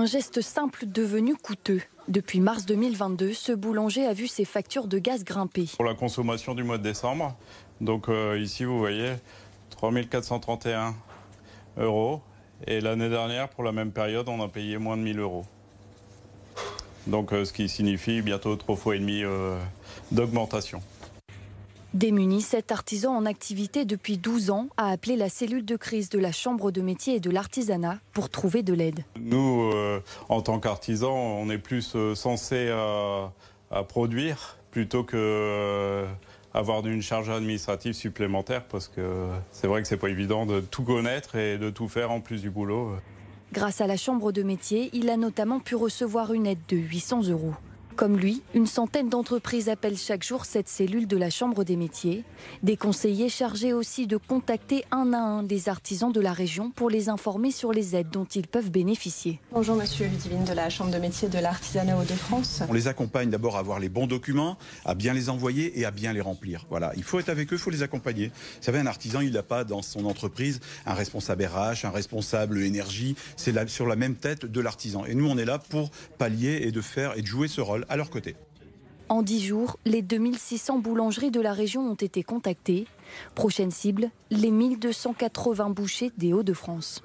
Un geste simple devenu coûteux. Depuis mars 2022, ce boulanger a vu ses factures de gaz grimper. Pour la consommation du mois de décembre, donc euh, ici vous voyez 3431 euros. Et l'année dernière, pour la même période, on a payé moins de 1000 euros. Donc euh, ce qui signifie bientôt trois fois et demi euh, d'augmentation. Démuni, cet artisan en activité depuis 12 ans a appelé la cellule de crise de la Chambre de métier et de l'artisanat pour trouver de l'aide. Nous, euh, en tant qu'artisans, on est plus euh, censé euh, à, produire plutôt qu'avoir une charge administrative supplémentaire parce que c'est vrai que c'est pas évident de tout connaître et de tout faire en plus du boulot. Grâce à la Chambre de métier, il a notamment pu recevoir une aide de 800 euros. Comme lui, une centaine d'entreprises appellent chaque jour cette cellule de la Chambre des métiers. Des conseillers chargés aussi de contacter un à un des artisans de la région pour les informer sur les aides dont ils peuvent bénéficier. Bonjour Monsieur Ludivine de la Chambre de métiers de l'artisanat Hauts-de-France. On les accompagne d'abord à avoir les bons documents, à bien les envoyer et à bien les remplir. Voilà, il faut être avec eux, il faut les accompagner. Vous savez, un artisan, il n'a pas dans son entreprise un responsable RH, un responsable énergie. C'est sur la même tête de l'artisan. Et nous, on est là pour pallier et de faire et de jouer ce rôle leur côté. En 10 jours, les 2600 boulangeries de la région ont été contactées. Prochaine cible, les 1280 bouchers des Hauts-de-France.